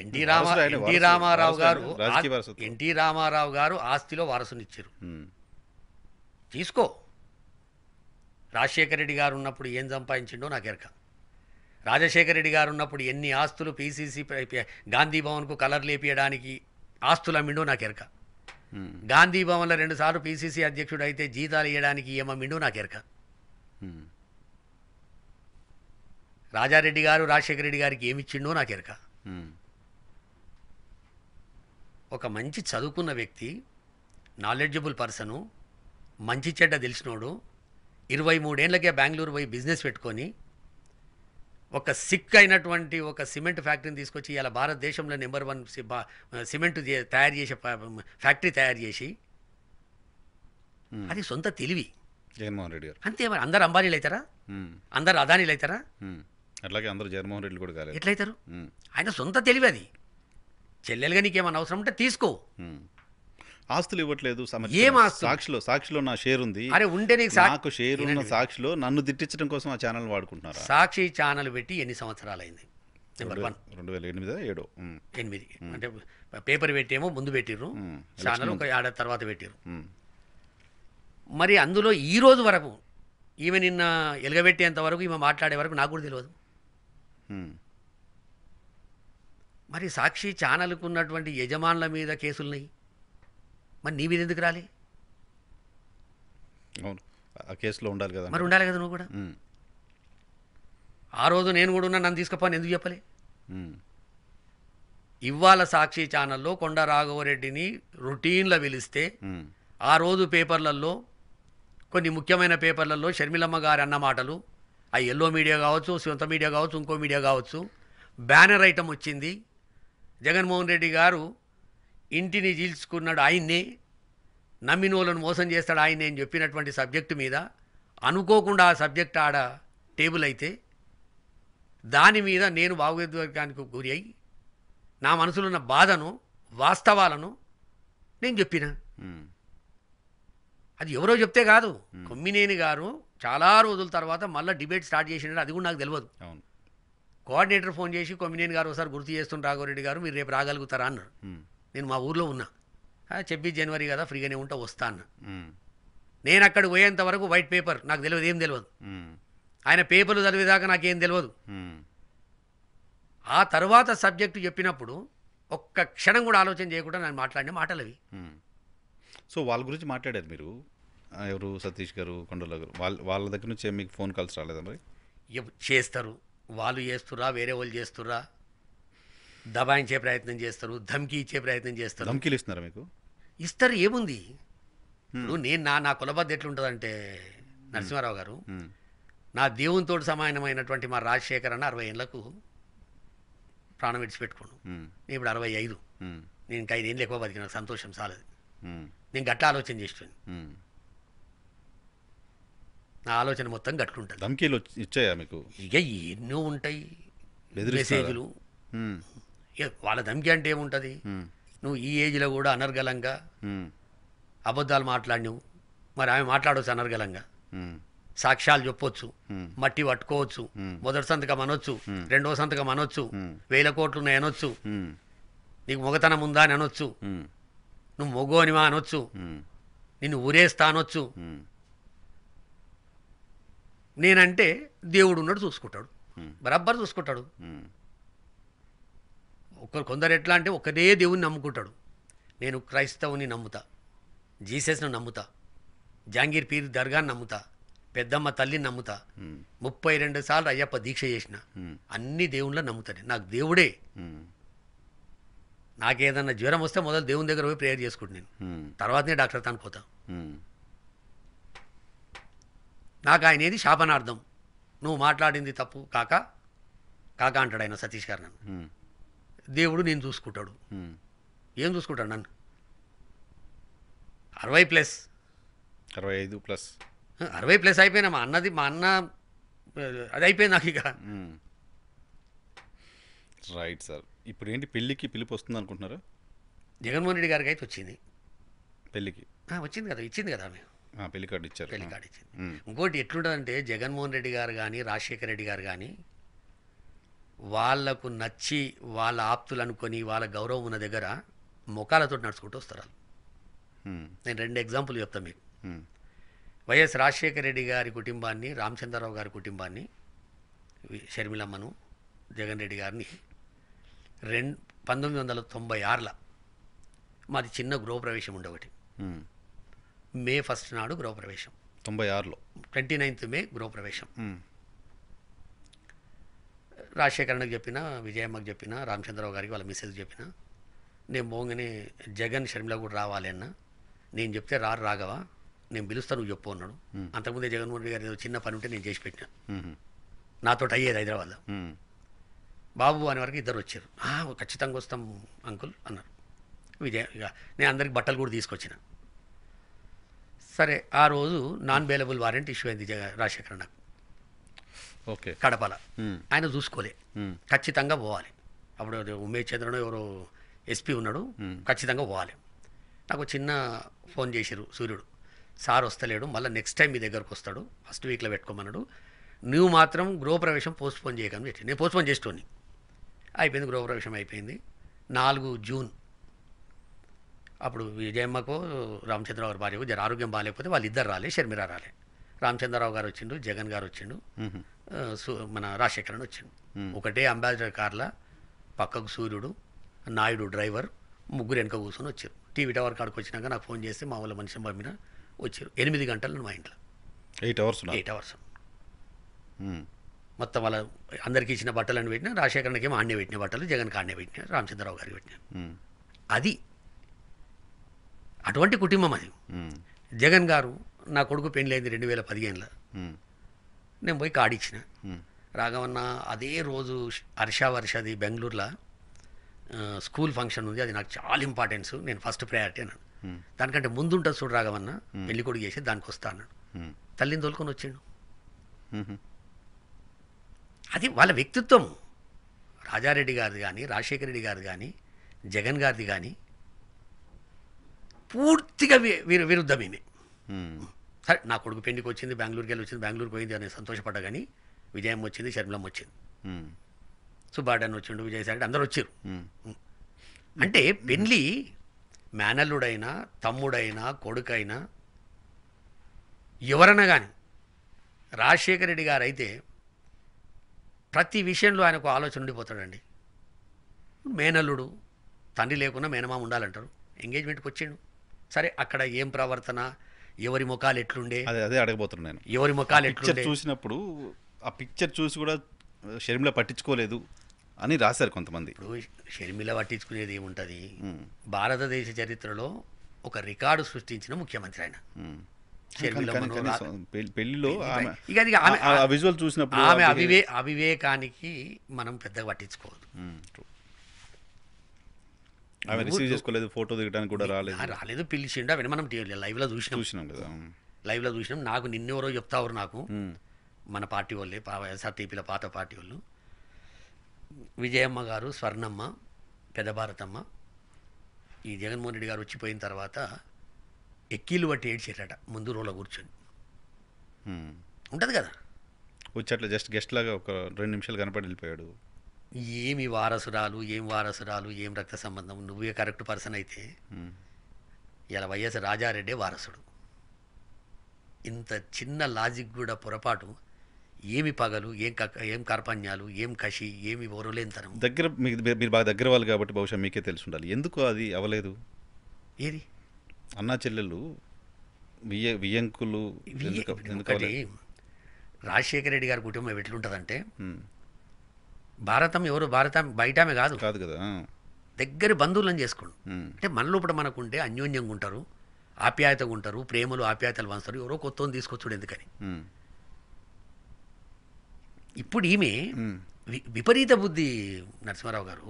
NT Rama NT Ramarao గారు NT Ramarao గారు ఆస్తిలో వారసునిచ్చారు తీసుకో రాజశేఖర రెడ్డి గారు ఉన్నప్పుడు ఏం సంపాదించిండో నాకు ఎరక రాజశేఖర రెడ్డి గారు ఉన్నప్పుడు ఎన్ని ఆస్తులు పీసీసీ గాంధీ భవన్కు కలర్ లేపియడానికి ఆస్తులు అమ్మిండో నాకు ఎరక గాంధీ భవన్లో రెండుసార్లు పీసీసీ అధ్యక్షుడు అయితే జీతాలు ఇవ్వడానికి ఏమమ్మిండో నాకు ఎరక రాజారెడ్డి గారు రాజశేఖర రెడ్డి గారికి ఏమిచ్చిండో నాకు ఎరక ఒక మంచి చదువుకున్న వ్యక్తి నాలెడ్జబుల్ పర్సను మంచి చెడ్డ తెలిసినోడు ఇరవై మూడేళ్ళకే బెంగళూరు పోయి బిజినెస్ పెట్టుకొని ఒక సిక్ అయినటువంటి ఒక సిమెంట్ ఫ్యాక్టరీని తీసుకొచ్చి ఇలా భారతదేశంలో నెంబర్ వన్ సిమెంట్ తయారు చేసే ఫ్యాక్టరీ తయారు చేసి అది సొంత తెలివి జగన్మోహన్ రెడ్డి గారు అంతే మరి అందరు అంబానీలు అవుతారా అందరు అదానీలు అవుతారా అట్లాగే అందరు జగన్మోహన్ రెడ్డి కూడా కాలేదు ఎట్లయితారు ఆయన సొంత తెలివి అది చెల్లెలుగా నీకేమన్నా అవసరం ఉంటే తీసుకో ఆస్తులు ఇవ్వట్లేదు ఏం సాక్షిలో సాక్షిలో నా షేర్ ఉంది అరే ఉంటే నీకు నాకు షేర్ ఉన్న సాక్షిలో నన్ను దిట్టించడం కోసం ఆ ఛానల్ వాడుకుంటున్నారు సాక్షి ఛానల్ పెట్టి ఎన్ని సంవత్సరాలు అయింది నెంబర్ వన్ రెండు వేల ఎనిమిది ఏడు ఎనిమిది అంటే పేపర్ పెట్టేమో ముందు పెట్టిర్రు ఛానల్ ఒక ఏడాది తర్వాత పెట్టిర్రు మరి అందులో ఈ రోజు వరకు ఈమె నిన్న ఎలగబెట్టేంత వరకు ఈమె మాట్లాడే వరకు నాకు కూడా తెలియదు మరి సాక్షి ఛానల్కు ఉన్నటువంటి యజమానుల మీద కేసులున్నాయి మరి నీ మీద ఎందుకు రాలే అవును కేసులో ఉండాలి కదా మరి ఉండాలి కదా నువ్వు కూడా ఆ రోజు నేను కూడా ఉన్నా నన్ను తీసుకుపోను ఎందుకు చెప్పలే ఇవాళ సాక్షి ఛానల్లో కొండ రాఘవరెడ్డిని రొటీన్లో పిలిస్తే ఆ రోజు పేపర్లలో కొన్ని ముఖ్యమైన పేపర్లలో షర్మిలమ్మ గారు అన్న మాటలు ఆ ఎల్లో మీడియా కావచ్చు సొంత మీడియా కావచ్చు ఇంకో మీడియా కావచ్చు బ్యానర్ ఐటమ్ వచ్చింది జగన్మోహన్ రెడ్డి గారు ఇంటిని చీల్చుకున్నాడు ఆయన్నే నమ్మినోళ్ళను మోసం చేస్తాడు ఆయన నేను చెప్పినటువంటి సబ్జెక్టు మీద అనుకోకుండా ఆ సబ్జెక్ట్ ఆడ టేబుల్ అయితే దాని మీద నేను భావోద్వేగానికి గురి అయి నా మనసులో ఉన్న బాధను వాస్తవాలను నేను చెప్పిన అది ఎవరో చెప్తే కాదు కొమ్మినేని గారు చాలా రోజుల తర్వాత మళ్ళీ డిబేట్ స్టార్ట్ చేసినట్టు అది కూడా నాకు తెలియదు కోఆర్డినేటర్ ఫోన్ చేసి కొమ్మినేని గారు ఒకసారి గుర్తు చేస్తున్న రాఘవరెడ్డి గారు మీరు రేపు రాగలుగుతారా అన్నారు నేను మా ఊర్లో ఉన్నా చెప్పి జనవరి కదా ఫ్రీగానే ఉంటా వస్తా అన్న నేను అక్కడ పోయేంత వరకు వైట్ పేపర్ నాకు తెలియదు ఏం తెలియదు ఆయన పేపర్లు చదివేదాకా నాకేం తెలియదు ఆ తర్వాత సబ్జెక్టు చెప్పినప్పుడు ఒక్క క్షణం కూడా ఆలోచన చేయకుండా నేను మాట్లాడిన మాటలు అవి సో వాళ్ళ గురించి మాట్లాడారు మీరు ఎవరు సతీష్ గారు కొండల గారు వాళ్ళ వాళ్ళ దగ్గర నుంచి మీకు ఫోన్ కాల్స్ రాలేదా మరి చేస్తారు వాళ్ళు చేస్తురా వేరే వాళ్ళు చేస్తుర్రా దబాయించే ప్రయత్నం చేస్తారు ధమ్కి ఇచ్చే ప్రయత్నం చేస్తారు ధమ్కీలు ఇస్తున్నారా మీకు ఇస్తారు ఏముంది నువ్వు నేను నా నా కులబద్ద ఎట్లుంటుందంటే నరసింహారావు గారు నా దేవునితో సమానమైనటువంటి మా రాజశేఖర్ అన్న అరవై ఏళ్ళకు ప్రాణం విడిచిపెట్టుకోను నేను ఇప్పుడు అరవై ఐదు నేను ఇంకా ఐదేళ్ళు ఎక్కువ బతికిన సంతోషం చాలది నేను గట్ట ఆలోచన చేస్తాను నా ఆలోచన మొత్తం గట్లుంటుంది ధమ్కీలు ఇచ్చాయా మీకు ఇక ఎన్నో ఉంటాయి మెసేజ్లు వాళ్ళ ధమ్కి అంటే ఏముంటుంది నువ్వు ఈ ఏజ్లో కూడా అనర్గలంగా అబద్ధాలు మాట్లాడినవు మరి ఆమె మాట్లాడవచ్చు అనర్గలంగా సాక్ష్యాలు చెప్పొచ్చు మట్టి పట్టుకోవచ్చు మొదటి సంతకం అనొచ్చు రెండవ సంతకం అనొచ్చు వేల కోట్లు అనొచ్చు నీకు మొగతనం ఉందా అని అనొచ్చు నువ్వు మొగోనివా అనొచ్చు నిన్ను ఊరేస్తా అనొచ్చు నేనంటే దేవుడు ఉన్నాడు చూసుకుంటాడు బరాబర్ చూసుకుంటాడు ఒకరు కొందరు ఎట్లా అంటే ఒకరే దేవుని నమ్ముకుంటాడు నేను క్రైస్తవుని నమ్ముతా జీసస్ను నమ్ముతా జాంగీర్ పీర్ దర్గాని నమ్ముతా పెద్దమ్మ తల్లిని నమ్ముతా ముప్పై రెండు సార్లు అయ్యప్ప దీక్ష చేసిన అన్ని దేవుళ్ళ నమ్ముతాను నాకు దేవుడే నాకేదన్నా జ్వరం వస్తే మొదలు దేవుని దగ్గర పోయి ప్రేయర్ చేసుకుంటున్నాను తర్వాతనే డాక్టర్ తను పోతా నాకు ఆయన ఏది శాపనార్థం నువ్వు మాట్లాడింది తప్పు కాక కాక అంటాడు ఆయన సతీష్ గారు నన్ను దేవుడు నేను చూసుకుంటాడు ఏం చూసుకుంటాడు నన్ను అరవై ప్లస్ అరవై ఐదు ప్లస్ అరవై ప్లస్ అయిపోయినా మా అన్నది మా అన్న అది అయిపోయింది నాకు ఇక రైట్ సార్ ఇప్పుడు ఏంటి పెళ్ళికి పిలుపు వస్తుంది అనుకుంటున్నారు జగన్మోహన్ రెడ్డి గారికి అయితే వచ్చింది పెళ్ళికి వచ్చింది కదా ఇచ్చింది కదా మేము పెళ్లి కార్డు ఇచ్చారు పెళ్లి కార్డు ఇచ్చింది ఇంకోటి ఎట్లుంటుందంటే జగన్మోహన్ రెడ్డి గారు కానీ రాజశేఖర రెడ్డి గారు కానీ వాళ్లకు నచ్చి వాళ్ళ ఆప్తులు అనుకొని వాళ్ళ గౌరవం ఉన్న దగ్గర ముఖాలతో నడుచుకుంటూ వస్తారు నేను రెండు ఎగ్జాంపుల్ చెప్తాను మీకు వైఎస్ రాజశేఖర రెడ్డి గారి కుటుంబాన్ని రామచంద్రరావు గారి కుటుంబాన్ని షర్మిలమ్మను జగన్ రెడ్డి గారిని రెండు పంతొమ్మిది వందల తొంభై ఆరులో మాది చిన్న గృహప్రవేశం ఉండే ఒకటి మే ఫస్ట్ నాడు గృహప్రవేశం తొంభై ఆరులో ట్వంటీ నైన్త్ మే గృహప్రవేశం రాజశేఖరణకు చెప్పిన విజయమ్మకు చెప్పిన రామచంద్రరావు గారికి వాళ్ళ మిస్సెస్ చెప్పిన నేను పోగానే జగన్ షర్మిల కూడా రావాలి అన్న నేను చెప్తే రారు రాగవా నేను పిలుస్తా నువ్వు చెప్పు అన్నాడు అంతకుముందే జగన్మోహన్ రెడ్డి ఏదో చిన్న పని ఉంటే నేను చేసి పెట్టిన నాతో అయ్యేది హైదరాబాద్లో బాబు అనే వరకు ఇద్దరు వచ్చారు ఖచ్చితంగా వస్తాం అంకుల్ అన్నారు విజయ నేను అందరికి బట్టలు కూడా తీసుకొచ్చిన సరే ఆ రోజు నాన్ అవైలబుల్ వారెంట్ ఇష్యూ అయింది రాజశేఖర్ నాకు ఓకే కడపల ఆయన చూసుకోలే ఖచ్చితంగా పోవాలి అప్పుడు ఉమేష్ చంద్రను ఎవరో ఎస్పీ ఉన్నాడు ఖచ్చితంగా పోవాలి నాకు చిన్న ఫోన్ చేశారు సూర్యుడు సార్ వస్తలేడు మళ్ళీ నెక్స్ట్ టైం మీ దగ్గరకు వస్తాడు ఫస్ట్ వీక్లో పెట్టుకోమన్నాడు నువ్వు మాత్రం గృహప్రవేశం పోస్ట్పోన్ చేయకని చెప్పి నేను పోస్ట్పోన్ చేసుకోని అయిపోయింది గృహప్రవేశం అయిపోయింది నాలుగు జూన్ అప్పుడు విజయమ్మకు రామచంద్రరావు గారి భార్యకు జరి ఆరోగ్యం బాగాలేకపోతే ఇద్దరు రాలే షర్మిరా రాలే రామచంద్రరావు గారు వచ్చిండు జగన్ గారు వచ్చిండు మన రాజశేఖరన్ వచ్చిండు ఒకటే అంబాసిడర్ కార్ల పక్కకు సూర్యుడు నాయుడు డ్రైవర్ ముగ్గురు వెనక కూర్చొని వచ్చారు టీవీ టవర్ కాడికి వచ్చినాక నాకు ఫోన్ చేసి మా వాళ్ళ మనిషిని పంపిన వచ్చారు ఎనిమిది గంటలు మా ఇంట్లో ఎయిట్ అవర్స్ ఎయిట్ అవర్స్ మొత్తం వాళ్ళ అందరికి ఇచ్చిన బట్టలను పెట్టిన రాజశేఖరణకి ఏమో ఆడే పెట్టిన బట్టలు జగన్కి ఆన్నే పెట్టిన రామచంద్రరావు గారికి పెట్టినా అది అటువంటి కుటుంబం అది జగన్ గారు నా కొడుకు పెళ్ళైంది రెండు వేల పదిహేనులో నేను పోయి కాడిచ్చిన రాఘవన్న అదే రోజు హర్ష వర్షది బెంగళూరులో స్కూల్ ఫంక్షన్ ఉంది అది నాకు చాలా ఇంపార్టెన్స్ నేను ఫస్ట్ ప్రయారిటీ అన్నాడు దానికంటే ముందు ఉంటుంది చూడు రాఘవన్న పెళ్లి కొడుకు చేసి దానికి వస్తా అన్నాడు తల్లిని తోలుకొని వచ్చాడు అది వాళ్ళ వ్యక్తిత్వం రాజారెడ్డి గారిది కానీ రాజశేఖర రెడ్డి గారిది కానీ జగన్ గారిది కానీ పూర్తిగా వీరు విరుద్ధం ఈమె సరే నా కొడుకు పెండికి వచ్చింది బెంగళూరుకి వెళ్ళి వచ్చింది బెంగళూరుకి పోయింది అని సంతోషపడ్డా కానీ విజయం వచ్చింది షర్మిలం వచ్చింది సుబ్బాడని వచ్చిండు విజయసాగర్ అందరు వచ్చారు అంటే పెళ్ళి మేనల్లుడైనా తమ్ముడైనా కొడుకైనా ఎవరైనా కానీ రాజశేఖర రెడ్డి గారు అయితే ప్రతి విషయంలో ఆయనకు ఆలోచన ఉండిపోతాడండి మేనల్లుడు తండ్రి లేకుండా మేనమామ ఉండాలంటారు ఎంగేజ్మెంట్కి వచ్చిండు సరే అక్కడ ఏం ప్రవర్తన ఎవరి ముఖాలు ఎట్లుండే అదే అదే అడగబోతున్నాను ఎవరి ముఖాలు ఎట్లుండే చూసినప్పుడు ఆ పిక్చర్ చూసి కూడా షర్మిల పట్టించుకోలేదు అని రాశారు కొంతమంది ఇప్పుడు షర్మిల పట్టించుకునేది ఏముంటుంది భారతదేశ చరిత్రలో ఒక రికార్డు సృష్టించిన ముఖ్యమంత్రి ఆయన పెళ్లిలో ఇక విజువల్ చూసినప్పుడు ఆమె అవివేకానికి మనం పెద్దగా పట్టించుకోవద్దు ఆమె రిసీవ్ చేసుకోలేదు ఫోటో దిగడానికి కూడా రాలేదు రాలేదు పిలిచిండు అవన్నీ మనం లైవ్లో చూసినాం చూసినాం కదా లైవ్లో చూసినాం నాకు నిన్నెవరో చెప్తావరు నాకు మన పార్టీ వాళ్ళే సతీపిల పాత పార్టీ వాళ్ళు విజయమ్మ గారు స్వర్ణమ్మ పెదభారతమ్మ ఈ జగన్మోహన్ రెడ్డి గారు వచ్చిపోయిన తర్వాత ఎక్కీలు పట్టి ఏడ్చేట ముందు రోలో కూర్చొని ఉంటుంది కదా వచ్చి అట్లా జస్ట్ గెస్ట్ లాగా ఒక రెండు నిమిషాలు కనపడి వెళ్ళిపోయాడు ఏమి వారసురాలు ఏం వారసురాలు ఏం రక్త సంబంధం నువ్వే కరెక్ట్ పర్సన్ అయితే ఇలా వైఎస్ రాజారెడ్డి వారసుడు ఇంత చిన్న లాజిక్ కూడా పొరపాటు ఏమి పగలు ఏం ఏం కార్పణ్యాలు ఏం కషి ఏమి ఓరలేనితనం దగ్గర మీరు బాగా దగ్గర వాళ్ళు కాబట్టి బహుశా మీకే తెలిసి ఉండాలి ఎందుకు అది అవ్వలేదు ఏది అన్నా చెల్లెలు వియంకులు రాజశేఖర రెడ్డి గారి కుటుంబం ఎట్లుంటుందంటే భారతం ఎవరు భారత బయటమే కాదు కాదు కదా దగ్గర బంధువులను చేసుకోండి అంటే మన లోపల మనకు అన్యోన్యంగా ఉంటారు ఆప్యాయతగా ఉంటారు ప్రేమలు ఆప్యాయతలు వంచుతారు ఎవరో కొత్త తీసుకొచ్చుడు ఎందుకని ఇప్పుడు ఈమె విపరీత బుద్ధి నరసింహారావు గారు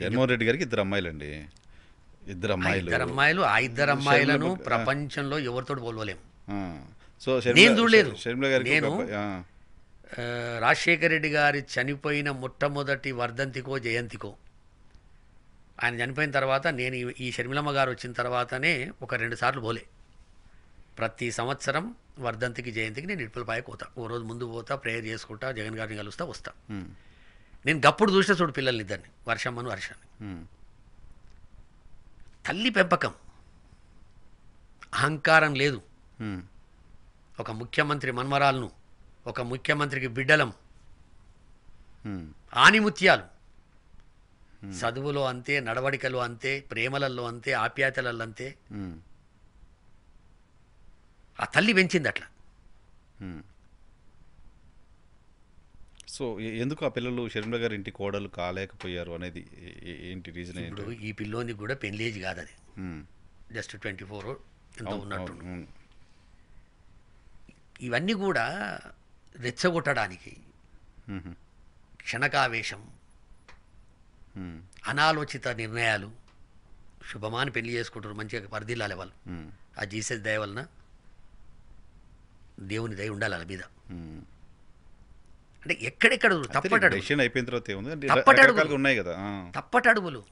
జగన్మోహన్ రెడ్డి గారికి ఇద్దరు అమ్మాయిలండి ఇద్దరు అమ్మాయిలు ఇద్దరు అమ్మాయిలు ఆ ఇద్దరు అమ్మాయిలను ప్రపంచంలో ఎవరితో పోల్వలేము సో నేను చూడలేదు నేను రాజశేఖర రెడ్డి గారి చనిపోయిన మొట్టమొదటి వర్ధంతికో జయంతికో ఆయన చనిపోయిన తర్వాత నేను ఈ షర్మిలమ్మ గారు వచ్చిన తర్వాతనే ఒక రెండు సార్లు పోలే ప్రతి సంవత్సరం వర్ధంతికి జయంతికి నేను ఇడుపులపాయకు పోతా ఓ రోజు ముందు పోతా ప్రేయర్ చేసుకుంటా జగన్ గారిని కలుస్తా వస్తా నేను గప్పుడు చూసిన చూడు పిల్లల్ని ఇద్దరిని వర్షమ్మను వర్షాన్ని తల్లి పెంపకం అహంకారం లేదు ఒక ముఖ్యమంత్రి మన్మరాలను ఒక ముఖ్యమంత్రికి బిడ్డలం ఆనిముత్యాలు చదువులో అంతే నడవడికలు అంతే ప్రేమలలో అంతే ఆప్యాయతలలో అంతే ఆ తల్లి పెంచింది అట్లా సో ఎందుకు ఆ పిల్లలు షర్మిల గారి ఇంటి కోడలు కాలేకపోయారు అనేది ఏంటి రీజన్ ఇప్పుడు ఈ పిల్లోని కూడా పెళ్ళేజ్ కాదు అది జస్ట్ ట్వంటీ ఫోర్ ఎంత ఉన్నట్టు ఇవన్నీ కూడా రెచ్చగొట్టడానికి క్షణకావేశం అనాలోచిత నిర్ణయాలు శుభమాని పెళ్లి చేసుకుంటారు మంచిగా పరిధిల్లాలి వాళ్ళు ఆ జీసస్ దయ వలన దేవుని దయ ఉండాలి వాళ్ళ మీద అంటే ఎక్కడెక్కడ తప్పటడు అయిపోయిన తర్వాత తప్పటడుగులు ఉన్నాయి కదా తప్పటడుగులు